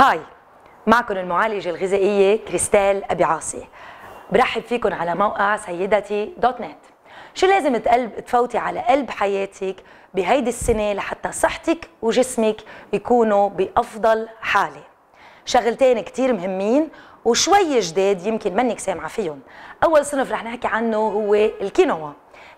هاي معكم المعالجة الغذائية كريستال أبي عاصي برحب فيكم على موقع سيدتي دوت نت شو لازم تقلب تفوتي على قلب حياتك بهيدي السنة لحتى صحتك وجسمك يكونوا بأفضل حالة شغلتين كتير مهمين وشوي جداد يمكن منك سامعة فيهم أول صنف رح نحكي عنه هو الكينوا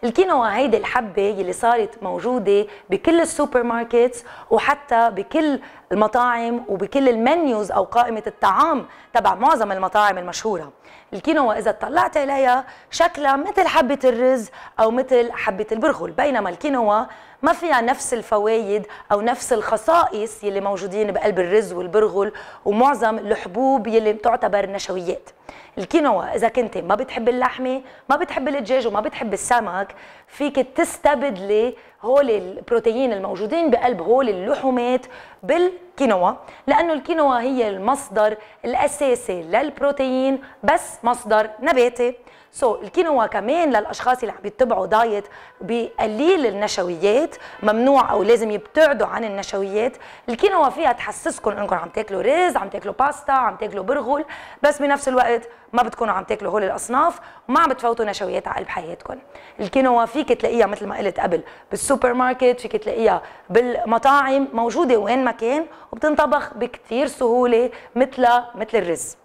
الكينوا هيدي الحبه يلي صارت موجوده بكل السوبر ماركت وحتى بكل المطاعم وبكل المنيوز او قائمه الطعام تبع معظم المطاعم المشهوره الكينوا اذا اطلعت عليها شكلها مثل حبه الرز او مثل حبه البرغل بينما الكينوا ما فيها نفس الفوائد او نفس الخصائص يلي موجودين بقلب الرز والبرغل ومعظم الحبوب يلي بتعتبر نشويات الكينوا اذا كنت ما بتحب اللحمه ما بتحب الدجاج وما بتحب السمك فيك تستبدلي هول البروتين الموجودين بقلب هول اللحومات بال كينوا لأنه الكينوا هي المصدر الأساسي للبروتين بس مصدر نباتي سو so, الكينوا كمان للاشخاص اللي عم يتبعوا دايت بقليل النشويات ممنوع او لازم يبتعدوا عن النشويات الكينوا فيها تحسسكم انكم عم تاكلوا رز عم تاكلوا باستا عم تاكلوا برغل بس بنفس الوقت ما بتكونوا عم تاكلوا هول الاصناف وما عم بتفوتوا نشويات على قلب حياتكم الكينوا فيك تلاقيها مثل ما قلت قبل بالسوبر ماركت فيك تلاقيها بالمطاعم موجوده وين ما كان وبتنطبخ بكتير سهوله مثل مثل الرز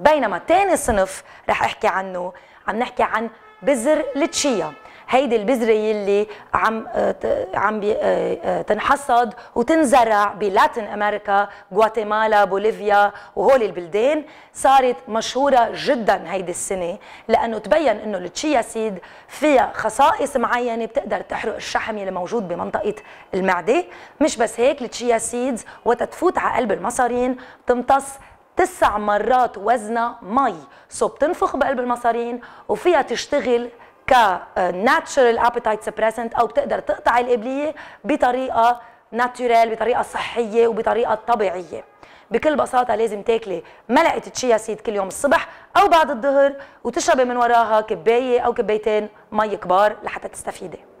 بينما تاني صنف رح احكي عنه عم نحكي عن بذر التشيا هيدي البذره يلي عم آه، عم آه، آه، تنحصد وتنزرع بلاتن امريكا غواتيمالا بوليفيا وهول البلدان صارت مشهوره جدا هيدي السنه لانه تبين انه التشيا سيد فيها خصائص معينه بتقدر تحرق الشحم اللي موجود بمنطقه المعده مش بس هيك التشيا سيدز وتتفوت على قلب المصارين بتمتص تسع مرات وزنها مي سو بتنفخ بقلب المصارين وفيها تشتغل كناتشرال ابيتايت سبريسنت او بتقدر تقطع الابليه بطريقه ناتشورال بطريقه صحيه وبطريقه طبيعيه بكل بساطه لازم تاكلي ملعقه تشيا سيد كل يوم الصبح او بعد الظهر وتشربي من وراها كبايه او كبايتين مي كبار لحتى تستفيدي